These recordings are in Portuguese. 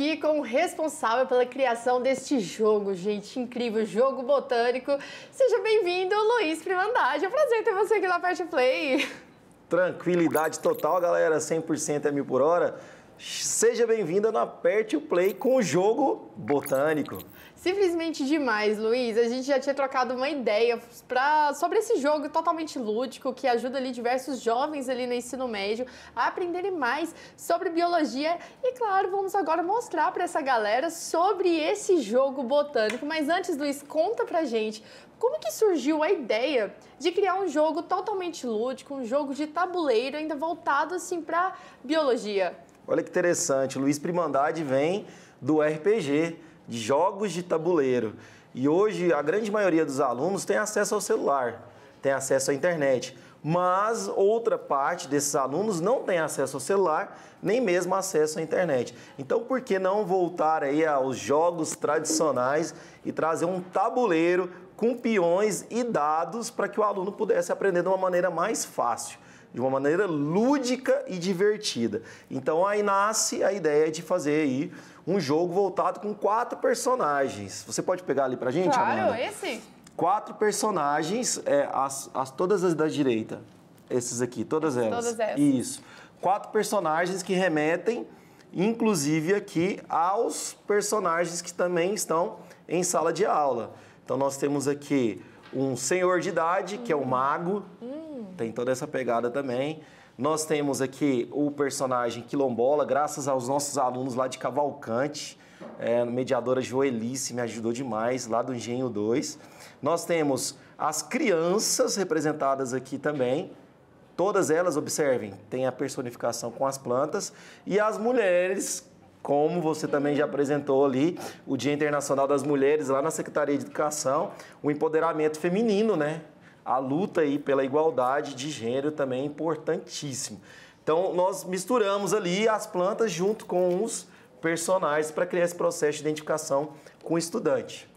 aqui com o responsável pela criação deste jogo, gente, incrível, jogo botânico. Seja bem-vindo, Luiz Primandade. É um prazer ter você aqui na Pet Play. Tranquilidade total, galera, 100% é mil por hora. Seja bem-vinda na Aperte Play com o jogo botânico. Simplesmente demais, Luiz. A gente já tinha trocado uma ideia pra, sobre esse jogo totalmente lúdico que ajuda ali diversos jovens ali no ensino médio a aprenderem mais sobre biologia e claro, vamos agora mostrar para essa galera sobre esse jogo botânico. Mas antes, Luiz, conta pra gente como que surgiu a ideia de criar um jogo totalmente lúdico, um jogo de tabuleiro ainda voltado assim para biologia? Olha que interessante, Luiz Primandade vem do RPG de jogos de tabuleiro. E hoje a grande maioria dos alunos tem acesso ao celular, tem acesso à internet. Mas outra parte desses alunos não tem acesso ao celular, nem mesmo acesso à internet. Então, por que não voltar aí aos jogos tradicionais e trazer um tabuleiro com peões e dados para que o aluno pudesse aprender de uma maneira mais fácil? de uma maneira lúdica e divertida. Então aí nasce a ideia de fazer aí um jogo voltado com quatro personagens. Você pode pegar ali pra gente, claro, Amanda? Claro, esse. Quatro personagens, é, as, as, todas as da direita. Esses aqui, todas elas. Todas essas. Isso. Quatro personagens que remetem, inclusive aqui, aos personagens que também estão em sala de aula. Então nós temos aqui um senhor de idade, que é o hum. mago. Hum. Tem toda essa pegada também. Nós temos aqui o personagem Quilombola, graças aos nossos alunos lá de Cavalcante. É, mediadora Joelice me ajudou demais, lá do Engenho 2. Nós temos as crianças representadas aqui também. Todas elas, observem, tem a personificação com as plantas. E as mulheres, como você também já apresentou ali, o Dia Internacional das Mulheres, lá na Secretaria de Educação, o empoderamento feminino, né? a luta aí pela igualdade de gênero também é importantíssimo. Então, nós misturamos ali as plantas junto com os personagens para criar esse processo de identificação com o estudante.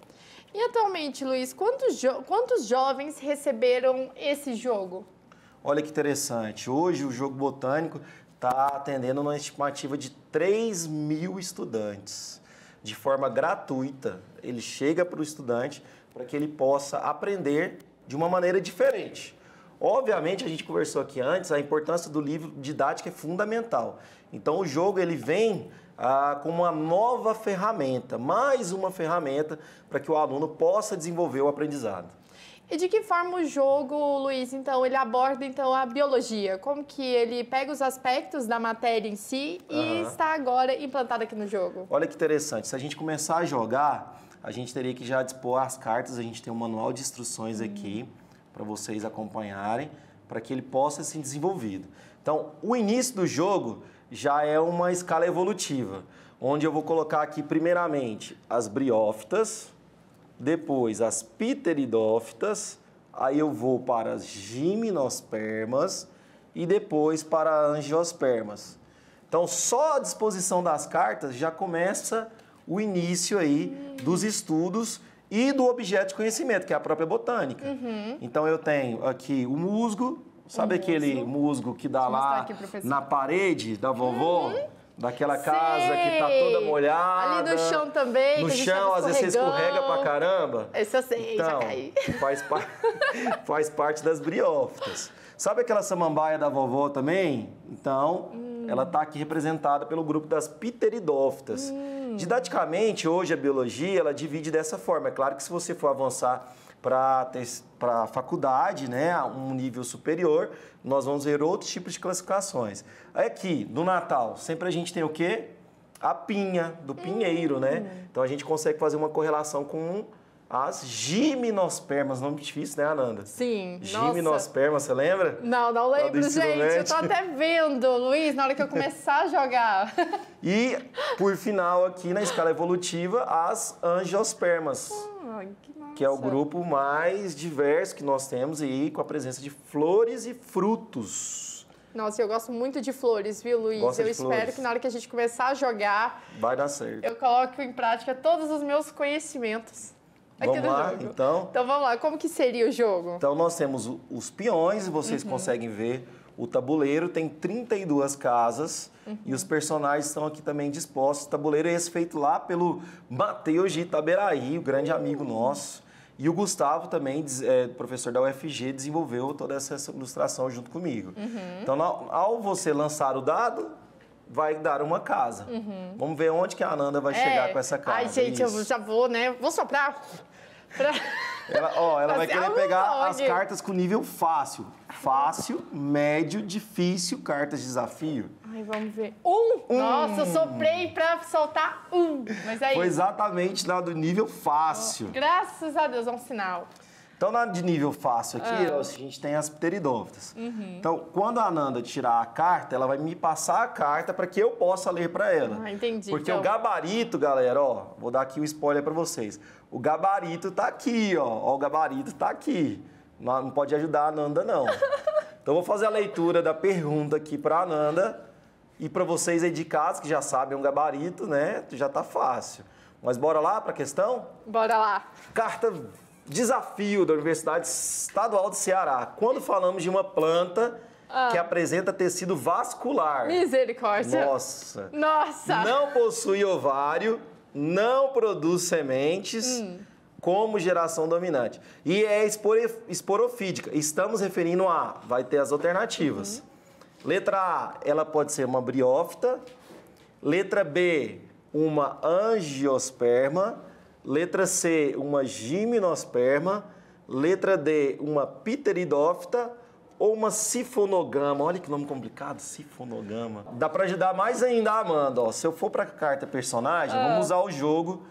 E atualmente, Luiz, quantos, jo quantos jovens receberam esse jogo? Olha que interessante. Hoje, o jogo botânico está atendendo uma estimativa de 3 mil estudantes. De forma gratuita, ele chega para o estudante para que ele possa aprender de uma maneira diferente. Obviamente, a gente conversou aqui antes, a importância do livro didático é fundamental. Então, o jogo ele vem ah, com uma nova ferramenta, mais uma ferramenta para que o aluno possa desenvolver o aprendizado. E de que forma o jogo, Luiz, então, ele aborda então a biologia? Como que ele pega os aspectos da matéria em si e uhum. está agora implantado aqui no jogo? Olha que interessante, se a gente começar a jogar, a gente teria que já dispor as cartas, a gente tem um manual de instruções aqui para vocês acompanharem, para que ele possa ser desenvolvido. Então, o início do jogo já é uma escala evolutiva, onde eu vou colocar aqui primeiramente as briófitas, depois as pteridófitas, aí eu vou para as gimnospermas e depois para as angiospermas. Então, só a disposição das cartas já começa o início aí dos estudos e do objeto de conhecimento, que é a própria botânica. Uhum. Então eu tenho aqui o musgo, sabe aquele musgo. musgo que dá lá aqui, na parede da vovó? Uhum. Daquela Sei. casa que tá toda molhada. Ali no chão também. No tá chão, às vezes você escorrega pra caramba. Esse eu sei, então, já caí. Faz, par... faz parte das briófitas. Sabe aquela samambaia da vovó também? Então, hum ela está aqui representada pelo grupo das pteridófitas. Hum. Didaticamente, hoje a biologia ela divide dessa forma. É claro que se você for avançar para a faculdade, né, um nível superior, nós vamos ver outros tipos de classificações. Aqui, é no Natal, sempre a gente tem o quê? A pinha, do hum. pinheiro, hum. né? Então a gente consegue fazer uma correlação com as gimnospermas, nome difícil, né, Ananda? Sim. Gimnospermas, você lembra? Não, não lembro, gente. Médio. Eu tô até vendo, Luiz, na hora que eu começar a jogar. E, por final, aqui na escala evolutiva, as angiospermas. Ah, que, massa. que é o grupo mais diverso que nós temos e com a presença de flores e frutos. Nossa, eu gosto muito de flores, viu, Luiz? Gosta eu espero flores. que na hora que a gente começar a jogar. Vai dar certo. Eu coloco em prática todos os meus conhecimentos. Aqui vamos lá, jogo. então. Então vamos lá, como que seria o jogo? Então nós temos os peões, vocês uhum. conseguem ver o tabuleiro, tem 32 casas uhum. e os personagens estão aqui também dispostos. O tabuleiro é esse feito lá pelo Matheus de Itaberaí, o grande uhum. amigo nosso. E o Gustavo também, é, professor da UFG, desenvolveu toda essa ilustração junto comigo. Uhum. Então, ao você lançar o dado, vai dar uma casa. Uhum. Vamos ver onde que a Ananda vai é. chegar com essa casa. Ai, gente, Isso. eu já vou, né? Vou soprar. Pra... Ela, ó, ela vai querer pegar pode. as cartas com nível fácil. Fácil, médio, difícil, cartas de desafio. Ai, vamos ver. Um! um. Nossa, eu soprei pra soltar um. Mas aí... Foi exatamente lá do nível fácil. Oh, graças a Deus, é um sinal. Então, na de nível fácil aqui, ah. a gente tem as pteridófitas. Uhum. Então, quando a Ananda tirar a carta, ela vai me passar a carta para que eu possa ler para ela. Ah, entendi. Porque então... o gabarito, galera, ó, vou dar aqui um spoiler para vocês. O gabarito tá aqui, ó. ó. O gabarito tá aqui. Não pode ajudar a Ananda, não. Então, vou fazer a leitura da pergunta aqui para a Ananda. E para vocês aí de casa, que já sabem o gabarito, né? Já tá fácil. Mas bora lá para a questão? Bora lá. Carta desafio da Universidade Estadual do Ceará. Quando falamos de uma planta ah. que apresenta tecido vascular. Misericórdia. Nossa. Nossa. Não possui ovário, não produz sementes. Hum. Como geração dominante. E é esporofídica. Estamos referindo a. Vai ter as alternativas. Uhum. Letra A, ela pode ser uma briófita. Letra B, uma angiosperma. Letra C, uma gimnosperma. Letra D, uma pteridófita ou uma sifonogama. Olha que nome complicado, sifonogama. Dá para ajudar mais ainda, Amanda. Ó, se eu for para carta personagem, ah. vamos usar o jogo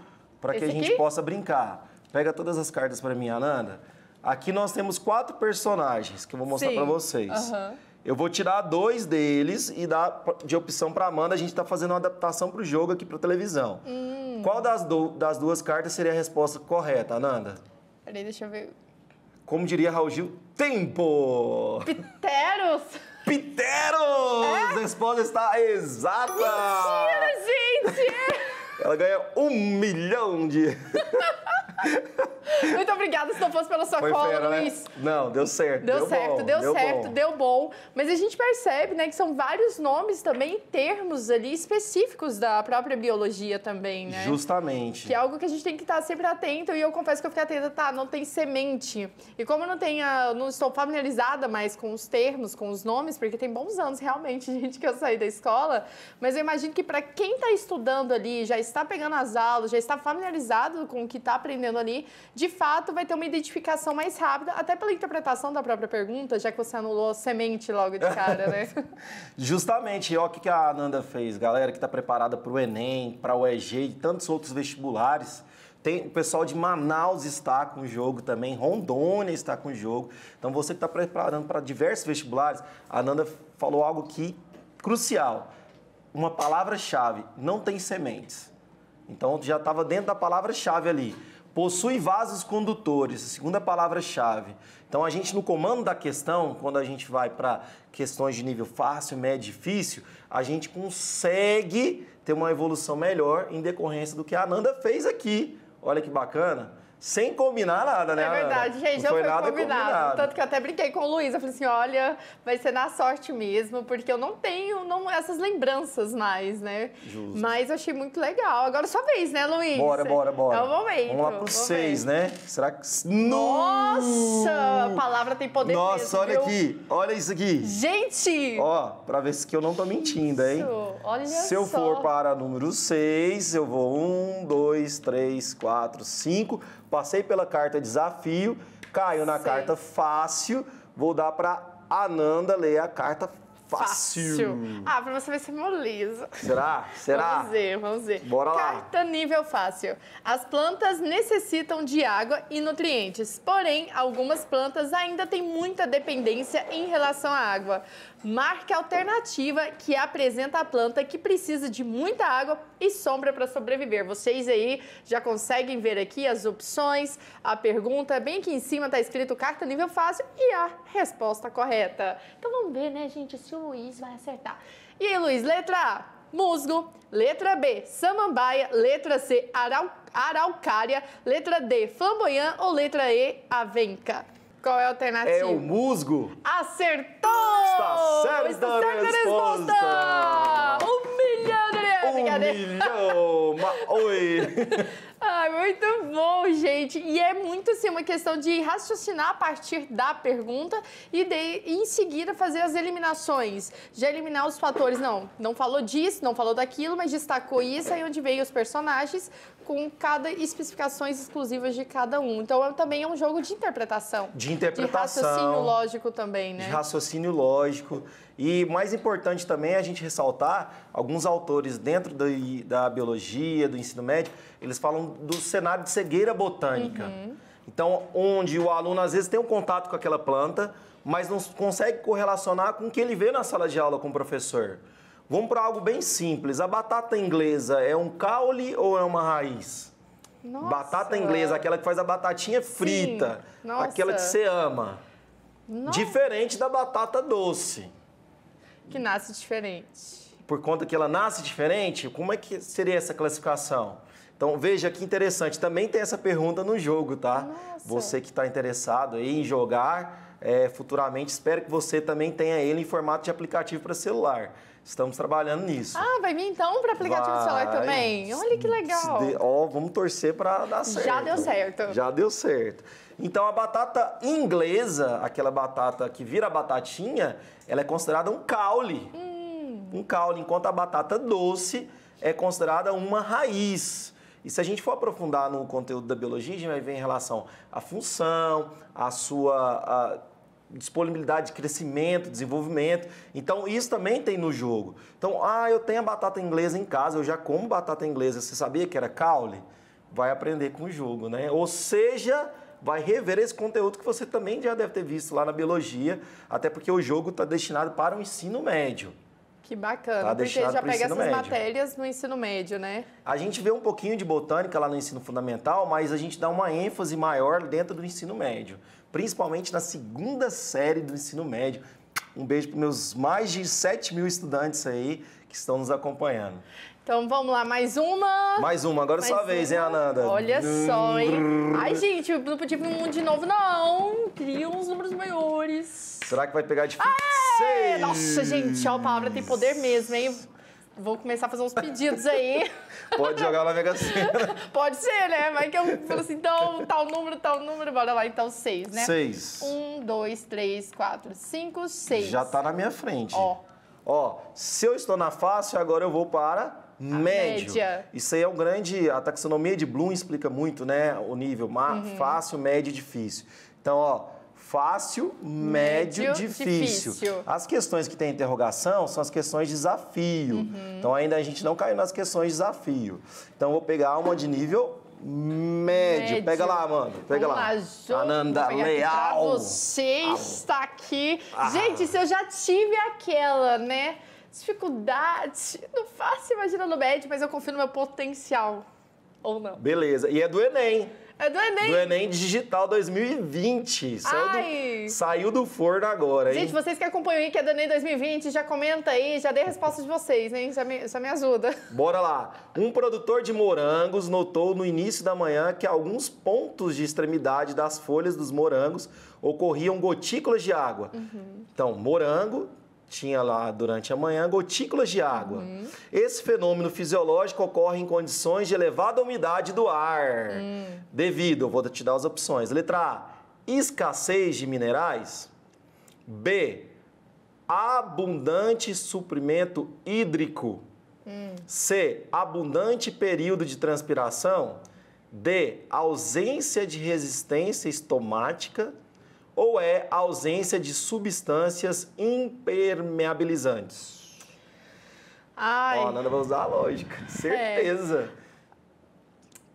para que a gente aqui? possa brincar. Pega todas as cartas para mim, Ananda. Aqui nós temos quatro personagens que eu vou mostrar para vocês. Uhum. Eu vou tirar dois deles e dar de opção para Amanda. A gente está fazendo uma adaptação para o jogo aqui para televisão. Hum. Qual das, do, das duas cartas seria a resposta correta, Ananda? Peraí, deixa eu ver. Como diria Raul Gil, tempo! Piteros! Piteros! É? A resposta está exata! Mentira, gente! Ela ganha um milhão de... Muito obrigada, se não fosse pela sua Foi cola, fera, né? Luiz. Né? Não, deu certo. Deu, deu certo, bom, deu, deu, certo, bom. deu bom. Mas a gente percebe, né, que são vários nomes também, termos ali específicos da própria biologia também, né? Justamente. Que é algo que a gente tem que estar sempre atento, e eu confesso que eu fiquei atenta, tá, não tem semente. E como eu não tenha não estou familiarizada mais com os termos, com os nomes, porque tem bons anos realmente, gente, que eu saí da escola, mas eu imagino que para quem está estudando ali, já está pegando as aulas, já está familiarizado com o que está aprendendo ali, de fato vai ter uma identificação mais rápida, até pela interpretação da própria pergunta, já que você anulou semente logo de cara, né? Justamente, olha o que a Ananda fez, galera que está preparada para o Enem, para o EG e tantos outros vestibulares. Tem, o pessoal de Manaus está com o jogo também, Rondônia está com o jogo. Então, você que está preparando para diversos vestibulares, a Nanda falou algo que crucial. Uma palavra-chave, não tem sementes. Então, já estava dentro da palavra-chave ali possui vasos condutores, a segunda palavra-chave. Então, a gente no comando da questão, quando a gente vai para questões de nível fácil, médio e difícil, a gente consegue ter uma evolução melhor em decorrência do que a Ananda fez aqui. Olha que bacana sem combinar nada, né? É verdade, gente, não foi, nada combinado. combinado. Tanto que eu até brinquei com o Luiz, eu falei assim, olha, vai ser na sorte mesmo, porque eu não tenho não, essas lembranças mais, né? Justo. Mas eu achei muito legal. Agora é sua vez, né, Luiz? Bora, bora, bora. É o momento. Vamos lá pro seis, né? Será que... Nossa! A palavra tem poder Nossa, mesmo, olha viu? aqui, olha isso aqui. Gente! Ó, pra ver se que eu não tô mentindo, isso. hein? Olha Se eu só. for para número 6, eu vou 1, 2, 3, 4, 5. Passei pela carta desafio, caiu na Sei. carta fácil. Vou dar para Ananda ler a carta Fácil. fácil. Ah, pra você ver se moleza. Será? Será? Vamos ver, vamos ver. Bora Carta lá. Carta nível fácil. As plantas necessitam de água e nutrientes, porém, algumas plantas ainda têm muita dependência em relação à água. Marque a alternativa que apresenta a planta que precisa de muita água e sombra para sobreviver. Vocês aí já conseguem ver aqui as opções, a pergunta, bem aqui em cima está escrito carta nível fácil e a resposta correta. Então vamos ver, né, gente, se o Luiz vai acertar. E aí, Luiz, letra A, musgo. Letra B, samambaia. Letra C, arau, araucária. Letra D, flamboyant. Ou letra E, avenca. Qual é a alternativa? É o musgo. Acertou! Está certa, Está certa a resposta! resposta. Um milhão, Adriana! Um milhão! Oi! Ah, muito bom, gente. E é muito assim uma questão de raciocinar a partir da pergunta e de, em seguida fazer as eliminações. Já eliminar os fatores, não, não falou disso, não falou daquilo, mas destacou isso aí é onde veio os personagens com cada especificações exclusivas de cada um. Então é, também é um jogo de interpretação. De interpretação. De raciocínio lógico também, né? De raciocínio lógico. E mais importante também é a gente ressaltar alguns autores dentro da biologia, do ensino médio, eles falam do cenário de cegueira botânica. Uhum. Então, onde o aluno às vezes tem um contato com aquela planta, mas não consegue correlacionar com o que ele vê na sala de aula com o professor. Vamos para algo bem simples. A batata inglesa é um caule ou é uma raiz? Nossa. Batata inglesa, aquela que faz a batatinha frita, aquela que você ama. Nossa. Diferente da batata doce. Que nasce diferente. Por conta que ela nasce diferente, como é que seria essa classificação? Então veja que interessante, também tem essa pergunta no jogo, tá? Nossa. Você que está interessado em jogar é, futuramente, espero que você também tenha ele em formato de aplicativo para celular. Estamos trabalhando nisso. Ah, vai vir então para aplicativo vai, celular também? Olha que legal. De, ó, vamos torcer para dar certo. Já deu certo. Já deu certo. Então a batata inglesa, aquela batata que vira batatinha, ela é considerada um caule. Hum. Um caule, enquanto a batata doce é considerada uma raiz. E se a gente for aprofundar no conteúdo da biologia, a gente vai ver em relação à função, à sua. A disponibilidade de crescimento, desenvolvimento. Então, isso também tem no jogo. Então, ah, eu tenho a batata inglesa em casa, eu já como batata inglesa. Você sabia que era caule? Vai aprender com o jogo, né? Ou seja, vai rever esse conteúdo que você também já deve ter visto lá na biologia, até porque o jogo está destinado para o ensino médio. Que bacana, tá porque já pega essas médio. matérias no ensino médio, né? A gente vê um pouquinho de botânica lá no ensino fundamental, mas a gente dá uma ênfase maior dentro do ensino médio principalmente na segunda série do ensino médio. Um beijo para meus mais de 7 mil estudantes aí que estão nos acompanhando. Então vamos lá, mais uma. Mais uma, agora é sua uma. vez, hein, Ananda? Olha só, hein? Ai, gente, eu não podia vir um de novo, não. Queria uns números maiores. Será que vai pegar de Aê! Nossa, gente, ó, a palavra tem poder mesmo, hein? Vou começar a fazer uns pedidos aí. Pode jogar na Mega Sena. Pode ser, né? Mas que eu falo assim, então, tal número, tal número, bora lá, então seis, né? Seis. Um, dois, três, quatro, cinco, seis. Já tá na minha frente. Ó. Ó, se eu estou na fácil, agora eu vou para médio. Média. Isso aí é um grande. A taxonomia de Bloom explica muito, né? O nível má, uhum. fácil, médio e difícil. Então, ó, fácil, médio, médio difícil. difícil. As questões que têm interrogação são as questões de desafio. Uhum. Então ainda a gente não caiu nas questões de desafio. Então vou pegar uma de nível médio. médio. Pega lá, Amanda. Pega Vamos lá. lá. Ananda Leal. Você ah. está aqui. Ah. Gente, se eu já tive aquela, né? Dificuldade. Não faço imagina no médio, mas eu confio no meu potencial. Ou não. Beleza. E é do Enem. É do Enem. Do Enem Digital 2020. Saiu do, saiu do, forno agora, hein? Gente, vocês que acompanham aí que é do Enem 2020, já comenta aí, já dê a resposta de vocês, hein? Já me, já me ajuda. Bora lá. Um produtor de morangos notou no início da manhã que alguns pontos de extremidade das folhas dos morangos ocorriam gotículas de água. Uhum. Então, morango tinha lá durante a manhã gotículas de água. Uhum. Esse fenômeno fisiológico ocorre em condições de elevada umidade do ar. Uhum. Devido, vou te dar as opções. Letra A, escassez de minerais. B, abundante suprimento hídrico. Hum. C. Abundante período de transpiração. D. Ausência de resistência estomática ou é a ausência de substâncias impermeabilizantes? Ai. Ó, a vai usar a lógica, certeza. É.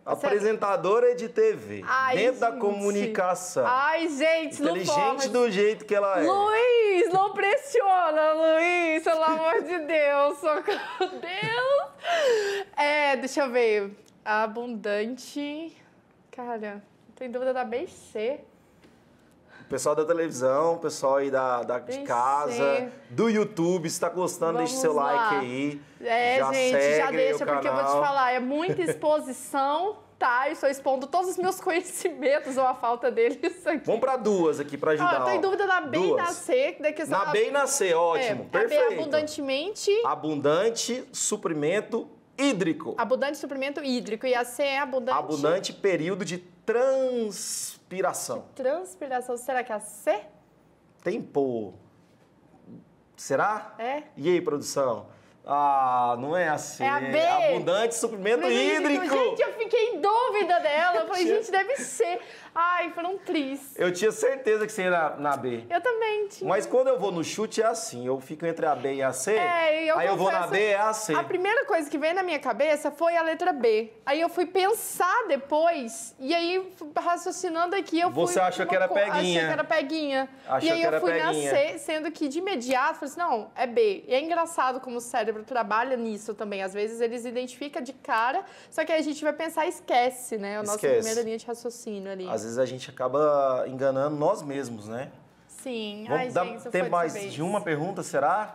Apresentadora é de TV, Ai, dentro gente. da comunicação. Ai, gente, Inteligente do jeito que ela é. Luiz, não pressiona, Luiz, pelo amor de Deus, socorro, Deus. É, deixa eu ver. Abundante, cara, não tem dúvida da BC. Pessoal da televisão, pessoal aí da, da de casa, do YouTube, se tá gostando, Vamos deixa seu lá. like aí. É, já gente, segue já deixa, porque eu vou te falar, é muita exposição. tá? Eu estou expondo todos os meus conhecimentos ou a falta deles aqui. Vamos para duas aqui para ajudar. Ah, tô em dúvida na bem duas. nascer, na bem nascer, ótimo, é, perfeito. Abundantemente. Abundante suprimento hídrico. Abundante suprimento hídrico. E a C é abundante. Abundante período de transpiração. De transpiração. Será que é a C? Tempo. Será? É. E aí, produção? Ah, não é assim. É a B. Abundante suprimento hídrico. Gente, eu fiquei em dúvida dela. Eu falei, gente, deve ser. Ai, foram tris. Eu tinha certeza que você ia na, na B. Eu também tinha. Mas quando eu vou no chute é assim, eu fico entre a B e a C. É, eu aí eu vou na B e é a C. A primeira coisa que veio na minha cabeça foi a letra B. Aí eu fui pensar depois e aí raciocinando aqui eu você fui Você achou que era peguinha? Achei que era peguinha. Achou e aí que era eu fui peguinha. na C, sendo que de imediato falei assim, não, é B. E é engraçado como o cérebro trabalha nisso também. Às vezes eles identificam de cara, só que aí a gente vai pensar e esquece, né? A nossa esquece. primeira linha de raciocínio ali. Às vezes a gente acaba enganando nós mesmos, né? Sim. Vamos Ai, dar gente, tempo mais de, de uma pergunta, será?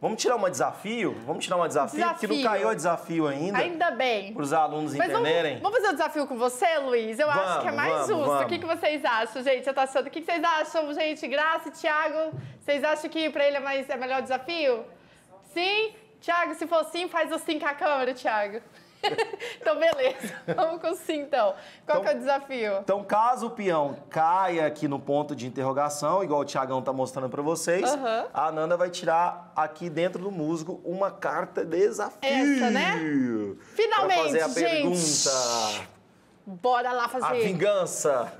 Vamos tirar um desafio? Vamos tirar um desafio, desafio. que não caiu o desafio ainda. Ainda bem. Para os alunos Mas entenderem. Vamos, vamos fazer o um desafio com você, Luiz? Eu vamos, acho que é mais vamos, justo. O que, que vocês acham, gente? Eu tô achando. O que, que vocês acham, gente? Graça e Thiago, vocês acham que para ele é, mais, é melhor o desafio? Sim? Thiago, se for sim, faz assim com a câmera, Thiago. então, beleza. Vamos com sim, então. Qual então, é o desafio? Então, caso o peão caia aqui no ponto de interrogação, igual o Tiagão tá mostrando para vocês, a Nanda vai tirar aqui dentro do musgo uma carta desafio. Essa, né? Finalmente, fazer a gente. pergunta. Bora lá fazer. A vingança!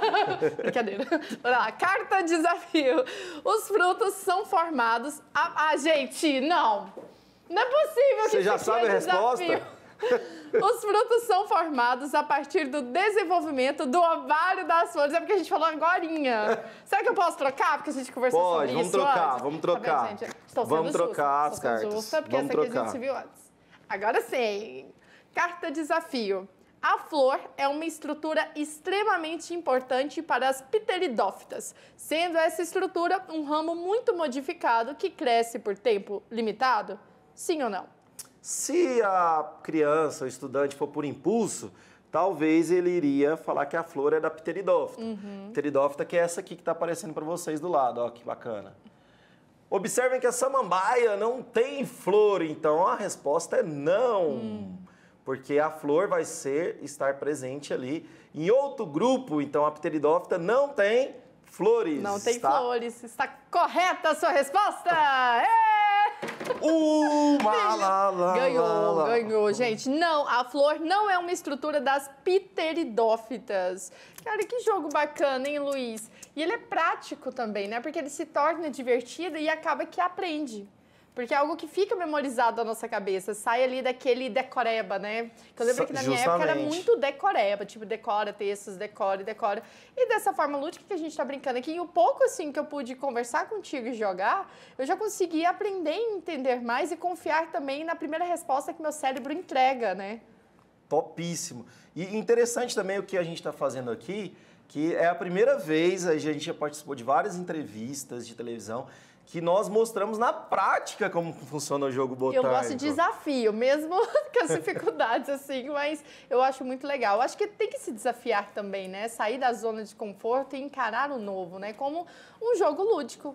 Brincadeira. Bora lá. Carta desafio. Os frutos são formados. A... Ah, gente, não! Não é possível que Você já sabe é a resposta? Os frutos são formados a partir do desenvolvimento do ovário das flores. É porque a gente falou agorinha. Será que eu posso trocar? Porque a gente conversou Pode, sobre vamos isso trocar, antes. Vamos tá trocar, tá bem, vamos trocar. vamos trocar as cartas. Justa, porque vamos essa trocar. aqui a gente viu antes. Agora sim. Carta desafio. A flor é uma estrutura extremamente importante para as pteridófitas, sendo essa estrutura um ramo muito modificado que cresce por tempo limitado? Sim ou não? Se a criança, o estudante for por impulso, talvez ele iria falar que a flor é da pteridófita. Uhum. Pteridófita que é essa aqui que está aparecendo para vocês do lado, ó, que bacana. Observem que a samambaia não tem flor, então a resposta é não. Hum. Porque a flor vai ser estar presente ali em outro grupo, então a pteridófita não tem flores. Não tem tá? flores. Está correta a sua resposta! é! Uma lá, lá, Ganhou, ganhou. Gente, não, a flor não é uma estrutura das pteridófitas. Cara, que jogo bacana, hein, Luiz? E ele é prático também, né? Porque ele se torna divertido e acaba que aprende. Porque é algo que fica memorizado na nossa cabeça, sai ali daquele decoreba, né? Que eu lembro que na minha época era muito decoreba, tipo, decora textos, decora decora. E dessa forma lúdica que a gente tá brincando aqui, e o pouco assim que eu pude conversar contigo e jogar, eu já consegui aprender e entender mais e confiar também na primeira resposta que meu cérebro entrega, né? Topíssimo. E interessante também o que a gente está fazendo aqui, que é a primeira vez, a gente já participou de várias entrevistas de televisão, que nós mostramos na prática como funciona o jogo botânico. Eu gosto de desafio, mesmo com as dificuldades, assim, mas eu acho muito legal. acho que tem que se desafiar também, né? Sair da zona de conforto e encarar o novo, né? Como um jogo lúdico.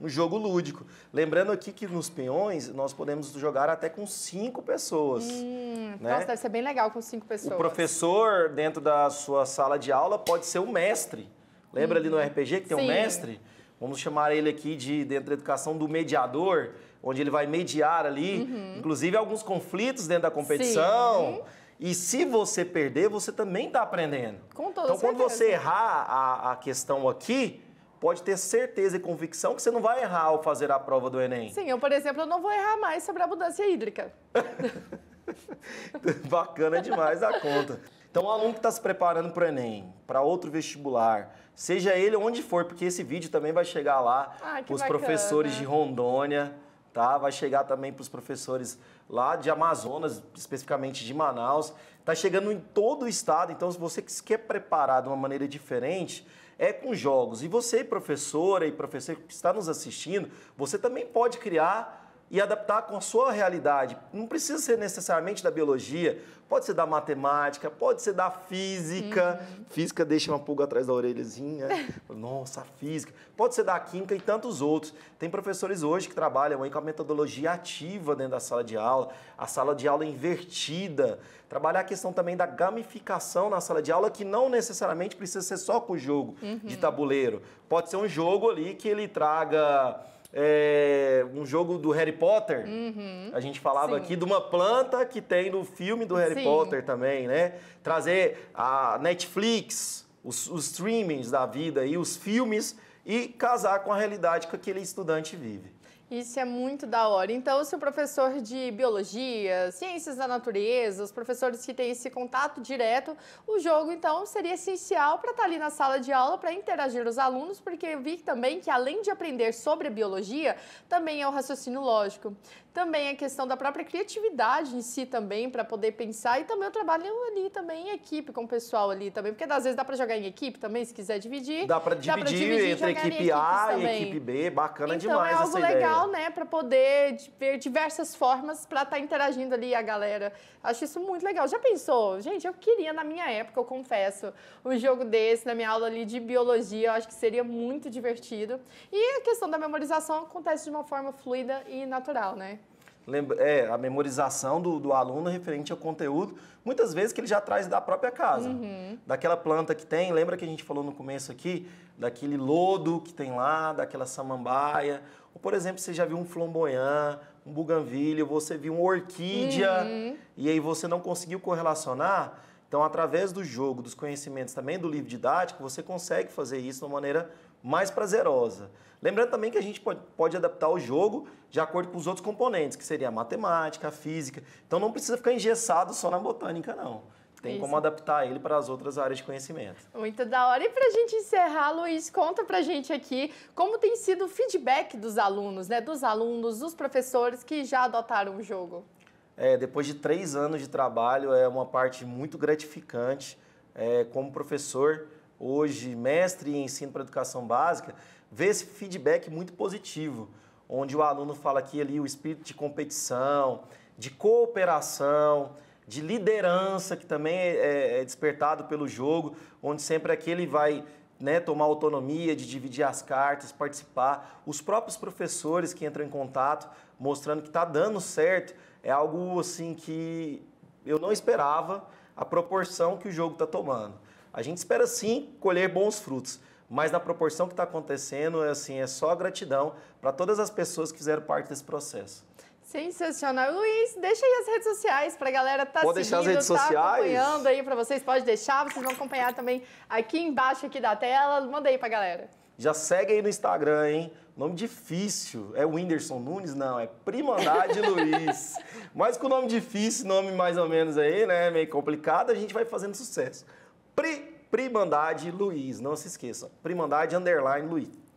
Um jogo lúdico. Lembrando aqui que nos peões nós podemos jogar até com cinco pessoas. Hum, né? Nossa, deve ser bem legal com cinco pessoas. O professor, dentro da sua sala de aula, pode ser o mestre. Lembra hum. ali no RPG que tem Sim. um mestre? Vamos chamar ele aqui de, dentro da educação, do mediador, onde ele vai mediar ali, uhum. inclusive alguns conflitos dentro da competição. Sim. E se você perder, você também está aprendendo. Com toda então, certeza. quando você errar a, a questão aqui, pode ter certeza e convicção que você não vai errar ao fazer a prova do Enem. Sim, eu, por exemplo, não vou errar mais sobre a abundância hídrica. Bacana demais a conta. Então, o aluno que está se preparando para o Enem, para outro vestibular, seja ele onde for, porque esse vídeo também vai chegar lá ah, para os professores de Rondônia, tá? Vai chegar também para os professores lá de Amazonas, especificamente de Manaus. Está chegando em todo o estado, então se você quer preparar de uma maneira diferente, é com jogos. E você, professora e professor que está nos assistindo, você também pode criar e adaptar com a sua realidade. Não precisa ser necessariamente da biologia, pode ser da matemática, pode ser da física. Uhum. Física deixa uma pulga atrás da orelhazinha. Nossa, física. Pode ser da química e tantos outros. Tem professores hoje que trabalham aí com a metodologia ativa dentro da sala de aula, a sala de aula invertida. Trabalhar a questão também da gamificação na sala de aula, que não necessariamente precisa ser só com o jogo uhum. de tabuleiro. Pode ser um jogo ali que ele traga é, um jogo do Harry Potter. Uhum, a gente falava sim. aqui de uma planta que tem no filme do Harry sim. Potter também, né? Trazer a Netflix, os, os streamings da vida e os filmes e casar com a realidade que aquele estudante vive. Isso é muito da hora. Então, se o professor de biologia, ciências da natureza, os professores que têm esse contato direto, o jogo, então, seria essencial para estar tá ali na sala de aula, para interagir os alunos, porque eu vi também que, além de aprender sobre biologia, também é o raciocínio lógico também a questão da própria criatividade em si também para poder pensar e também o trabalho ali também em equipe com o pessoal ali também porque às vezes dá para jogar em equipe também se quiser dividir dá para dividir, dividir, entre equipe A e equipe B bacana então, demais é algo legal ideia. né para poder ver diversas formas para estar tá interagindo ali a galera acho isso muito legal já pensou gente eu queria na minha época eu confesso um jogo desse na minha aula ali de biologia eu acho que seria muito divertido e a questão da memorização acontece de uma forma fluida e natural né é, a memorização do, do, aluno referente ao conteúdo, muitas vezes que ele já traz da própria casa. Uhum. Daquela planta que tem, lembra que a gente falou no começo aqui, daquele lodo que tem lá, daquela samambaia. Ou, por exemplo, você já viu um flamboyant, um buganvílio, você viu uma orquídea, uhum. e aí você não conseguiu correlacionar. Então, através do jogo, dos conhecimentos também do livro didático, você consegue fazer isso de uma maneira mais prazerosa. Lembrando também que a gente pode, pode adaptar o jogo de acordo com os outros componentes, que seria a matemática, a física. Então não precisa ficar engessado só na botânica, não. Tem Isso. como adaptar ele para as outras áreas de conhecimento. Muito da hora. E para a gente encerrar, Luiz, conta para a gente aqui como tem sido o feedback dos alunos, né? Dos alunos, dos professores que já adotaram o jogo. É, depois de três anos de trabalho, é uma parte muito gratificante é, como professor hoje mestre em ensino para educação básica, vê esse feedback muito positivo, onde o aluno fala que ali o espírito de competição, de cooperação, de liderança, que também é, é, é despertado pelo jogo, onde sempre aquele vai né, tomar autonomia, de dividir as cartas, participar. Os próprios professores que entram em contato, mostrando que está dando certo, é algo assim que eu não esperava a proporção que o jogo está tomando. A gente espera sim colher bons frutos, mas na proporção que está acontecendo, é assim, é só gratidão para todas as pessoas que fizeram parte desse processo. Sensacional. Luiz, deixa aí as redes sociais para a galera tá Pode seguindo, deixar as redes tá sociais. acompanhando aí para vocês. Pode deixar, vocês vão acompanhar também aqui embaixo aqui da tela. Manda aí para a galera. Já segue aí no Instagram, hein? Nome difícil. É Whindersson Nunes? Não, é Primandade Luiz. Mas com nome difícil, nome mais ou menos aí, né? Meio complicado, a gente vai fazendo sucesso. Pri, Primandade Luiz, não se esqueça. Primandade Underline Luiz.